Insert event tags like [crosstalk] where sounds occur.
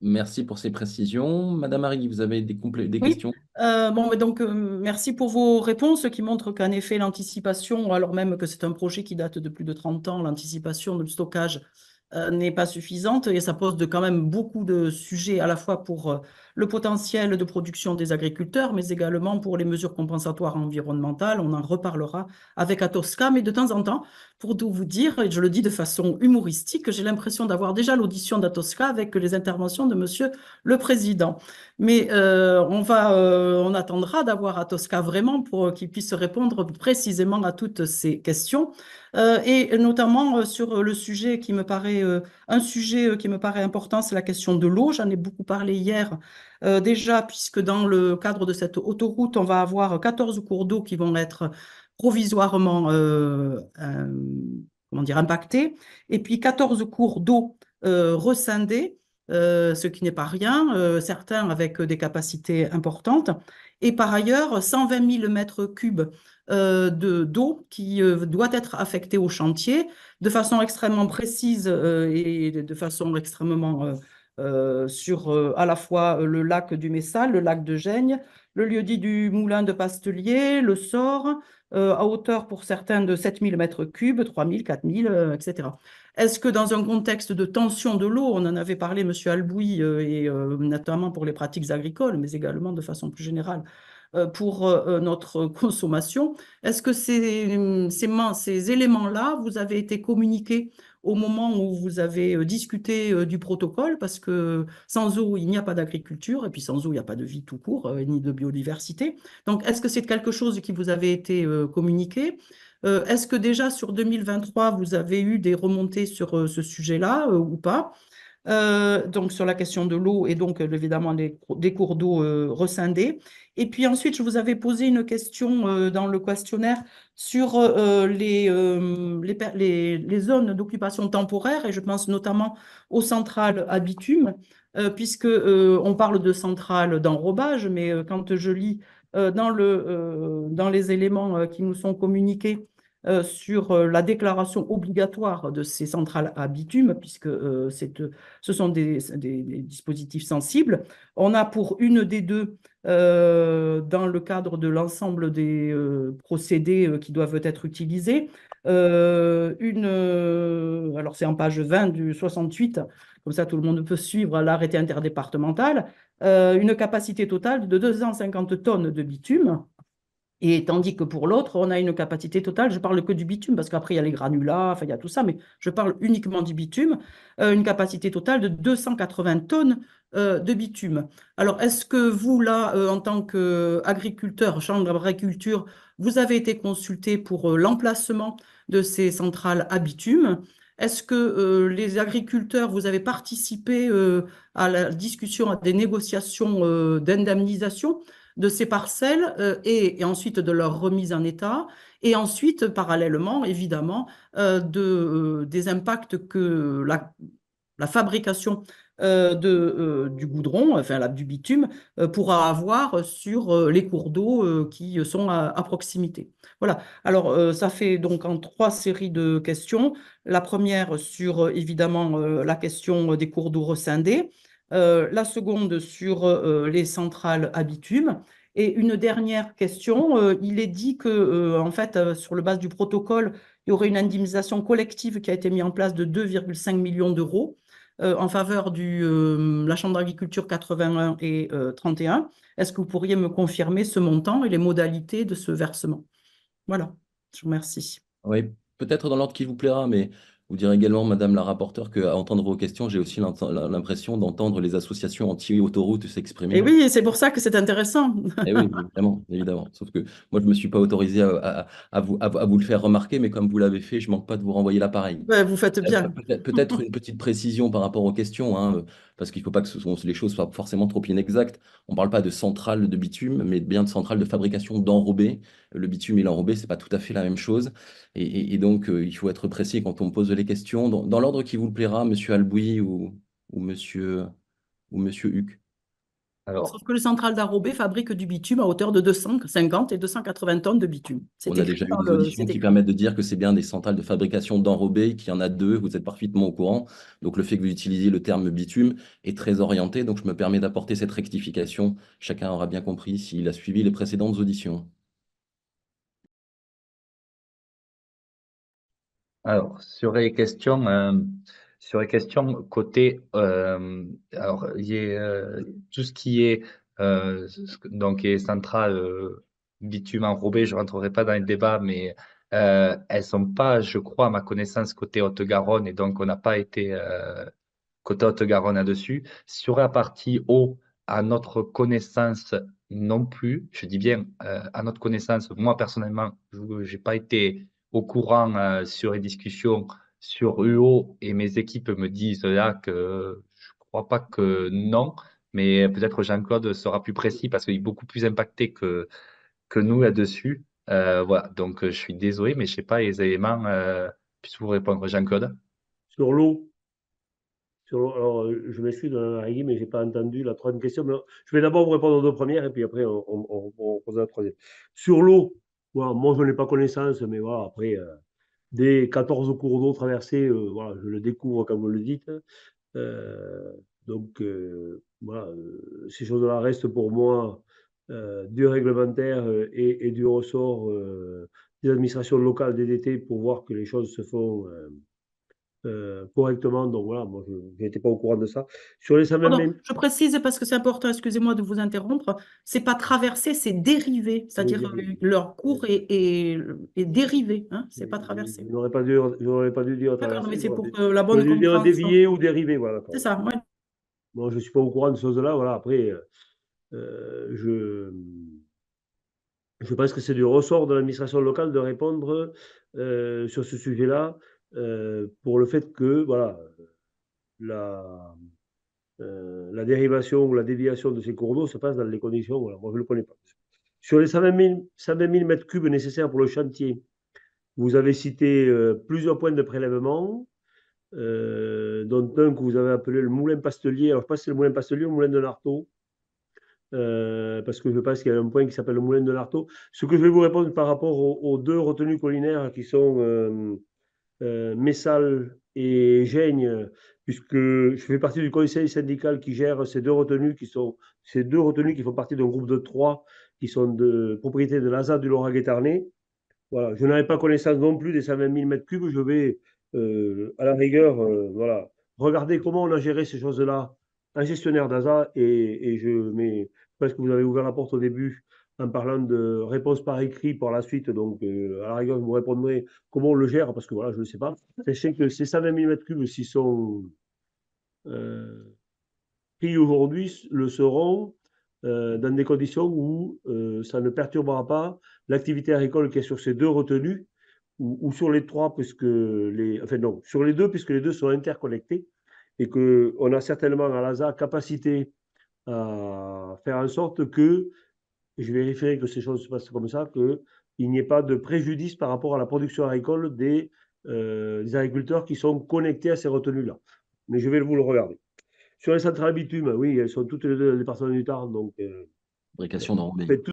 Merci pour ces précisions. Madame Marie, vous avez des, des questions euh, bon, donc, euh, merci pour vos réponses qui montrent qu'en effet, l'anticipation, alors même que c'est un projet qui date de plus de 30 ans, l'anticipation de stockage euh, n'est pas suffisante et ça pose de, quand même beaucoup de sujets à la fois pour euh, le potentiel de production des agriculteurs, mais également pour les mesures compensatoires environnementales. On en reparlera avec Atosca, mais de temps en temps, pour tout vous dire, et je le dis de façon humoristique, j'ai l'impression d'avoir déjà l'audition d'Atosca avec les interventions de Monsieur le Président. Mais euh, on, va, euh, on attendra d'avoir à Tosca vraiment pour euh, qu'il puisse répondre précisément à toutes ces questions, et notamment sur le sujet qui me paraît, un sujet qui me paraît important, c'est la question de l'eau. J'en ai beaucoup parlé hier déjà, puisque dans le cadre de cette autoroute, on va avoir 14 cours d'eau qui vont être provisoirement comment dire, impactés, et puis 14 cours d'eau rescindés. Euh, ce qui n'est pas rien, euh, certains avec des capacités importantes, et par ailleurs 120 000 mètres cubes euh, d'eau qui doit être affectée au chantier de façon extrêmement précise et de façon extrêmement sur à la fois le lac du Messal, le lac de Gênes, le lieu-dit du moulin de Pastelier, le sort, à hauteur pour certains de 7000 mètres cubes, 4 000, etc. Est-ce que dans un contexte de tension de l'eau, on en avait parlé, M. Albouy, euh, et euh, notamment pour les pratiques agricoles, mais également de façon plus générale, euh, pour notre [laughs] consommation. Est-ce que ces, ces éléments-là vous avez été communiqués au moment où vous avez euh, discuté euh, du protocole, parce que sans eau, il n'y a pas d'agriculture, et puis sans eau, il n'y a pas de vie tout court, euh, ni de biodiversité. Donc, est-ce que c'est quelque chose qui vous avait été communiqué Est-ce que déjà sur 2023, vous avez eu des remontées sur ce sujet-là ou pas euh, donc sur la question de l'eau et donc euh, évidemment des, cours d'eau euh, rescindés. Et puis ensuite, je vous avais posé une question euh, dans le questionnaire sur les, les, zones d'occupation temporaire, et je pense notamment aux centrales à bitume, puisque on parle de centrales d'enrobage, mais quand je lis dans, le, dans les éléments qui nous sont communiqués, euh, sur euh, la déclaration obligatoire de ces centrales à bitume, puisque euh, ce sont des, dispositifs sensibles. On a pour une des deux, dans le cadre de l'ensemble des procédés qui doivent être utilisés, une, alors c'est en page 20 du 68, comme ça tout le monde peut suivre l'arrêté interdépartemental, une capacité totale de 250 tonnes de bitume et tandis que pour l'autre, on a une capacité totale, je parle que du bitume, parce qu'après il y a les granulats, il y a tout ça, mais je parle uniquement du bitume, euh, une capacité totale de 280 tonnes euh, de bitume. Alors est-ce que vous, là, euh, en tant qu'agriculteur, chambre d'agriculture, vous avez été consulté pour l'emplacement de ces centrales à bitume est-ce que les agriculteurs, vous avez participé à la discussion, à des négociations d'indemnisation de ces parcelles euh, et, ensuite de leur remise en état, et ensuite, parallèlement, évidemment, euh, de, euh, des impacts que la, fabrication du goudron, enfin du bitume, pourra avoir sur les cours d'eau qui sont à, proximité. Voilà. Alors, ça fait donc en trois séries de questions. La première sur, évidemment, la question des cours d'eau rescindés. Euh, la seconde sur euh, les centrales à Et une dernière question, euh, il est dit que, en fait, sur le base du protocole, il y aurait une indemnisation collective qui a été mise en place de 2,5 millions d'euros en faveur de la Chambre d'agriculture 81 et 31. Est-ce que vous pourriez me confirmer ce montant et les modalités de ce versement Voilà, je vous remercie. Oui, peut-être dans l'ordre qui vous plaira, mais vous dire également, Madame la rapporteure, qu'à entendre vos questions, j'ai aussi l'impression d'entendre les associations anti-autoroute s'exprimer. Et eh oui, c'est pour ça que c'est intéressant. [laughs] Et eh oui, évidemment, évidemment. Sauf que moi, je ne me suis pas autorisé à, vous, à, vous, le faire remarquer, mais comme vous l'avez fait, je ne manque pas de vous renvoyer l'appareil. vous faites bien. Peut-être une petite précision par rapport aux questions. Hein parce qu'il ne faut pas que les choses soient forcément trop inexactes. On ne parle pas de centrale de bitume, mais bien de centrale de fabrication d'enrobé. Le bitume et l'enrobé, ce n'est pas tout à fait la même chose. Et, donc, euh, il faut être précis quand on pose les questions, dans, l'ordre qui vous plaira, Monsieur Albouy ou, Monsieur ou Monsieur Huck. Sauf que le central d'Arrobé fabrique du bitume à hauteur de 250 et 280 tonnes de bitume. On a déjà eu des auditions qui permettent de dire que c'est bien des centrales de fabrication d'enrobé, qu'il y en a deux, vous êtes parfaitement au courant. Donc le fait que vous utilisiez le terme bitume est très orienté, donc je me permets d'apporter cette rectification. Chacun aura bien compris s'il a suivi les précédentes auditions. Alors, sur les questions... Euh, sur les questions côté, euh, alors, il y euh, tout ce qui est, euh, donc, est central euh, bitume enrobé, je ne rentrerai pas dans le débat, mais elles sont pas, je crois, à ma connaissance, côté Haute-Garonne, et donc on n'a pas été côté Haute-Garonne là-dessus. Sur la partie haut, à notre connaissance, non plus. Je dis bien à notre connaissance, moi personnellement, je n'ai pas été au courant sur les discussions sur UO et mes équipes me disent là que je crois pas que non, mais peut-être Jean-Claude sera plus précis parce qu'il est beaucoup plus impacté que, que nous là-dessus. Euh, voilà, donc euh, je suis désolé, mais je ne sais pas les éléments. Euh, vous répondre, Jean-Claude Sur l'eau. Alors, euh, je suis Harry, mais je n'ai pas entendu la troisième question. Mais je vais d'abord vous répondre aux deux premières et puis après, on, on, on, posera la troisième. Sur l'eau, moi, je n'ai pas connaissance, mais voilà, après, des 14 cours d'eau traversés, euh, voilà, je le découvre comme vous le dites. Euh, donc, euh, voilà, ces choses-là restent pour moi du réglementaire et, du ressort des administrations locales des DT pour voir que les choses se font euh, correctement. Donc voilà, moi je n'étais pas au courant de ça. Sur les oh Je précise parce que c'est important, excusez-moi de vous interrompre, c'est pas traversé, c'est dérivé, c'est-à-dire leur cours est, dérivé, hein, c'est pas traversé. Je n'aurais pas, dû, dire mais c'est pour la dû dire dévié ou dérivé, voilà. C'est ça, Moi, je ne suis pas au courant de ces choses-là, voilà, après, euh, je... Je pense que c'est du ressort de l'administration locale de répondre euh, sur ce sujet-là. Euh, pour le fait que voilà, la, euh, la dérivation ou la déviation de ces cours d'eau se passe dans les conditions. Voilà, moi, je ne le connais pas. Sur les 120 000, m3 mètres cubes nécessaires pour le chantier, vous avez cité euh, plusieurs points de prélèvement, dont un que vous avez appelé le moulin pastelier. Alors, je ne sais pas si c'est le moulin pastelier ou le moulin de l'arto parce que je pense qu'il y a un point qui s'appelle le moulin de l'arto Ce que je vais vous répondre par rapport aux, deux retenues collinaires qui sont euh, Messal et gêne puisque je fais partie du conseil syndical qui gère ces deux retenues qui sont ces deux retenues qui font partie d'un groupe de trois qui sont de propriété de l'ASA du Laura Voilà, je n'avais pas connaissance non plus des 120 000 m3. Je vais, euh, à la rigueur, euh, voilà, regardez comment on a géré ces choses-là, un gestionnaire d'ASA, et, et, je mets, parce que vous avez ouvert la porte au début en parlant de réponse par écrit pour la suite. Donc, euh, à la rigueur, vous répondrez comment on le gère, parce que voilà, je ne sais pas. Sachez que ces 120 mm3 s'ils sont euh, pris aujourd'hui, le seront euh, dans des conditions où ça ne perturbera pas l'activité agricole qui est sur ces deux retenues, ou, sur les trois, puisque les. Enfin, non, sur les deux, puisque les deux sont interconnectés, et qu'on a certainement à l'ASA capacité à faire en sorte que je vais vérifier que ces choses se passent comme ça, qu'il n'y ait pas de préjudice par rapport à la production agricole euh, des, agriculteurs qui sont connectés à ces retenues-là. Mais je vais vous le regarder. Sur les centrales bitumes, oui, elles sont toutes les deux départements du Tarn, donc. Euh, Fabrication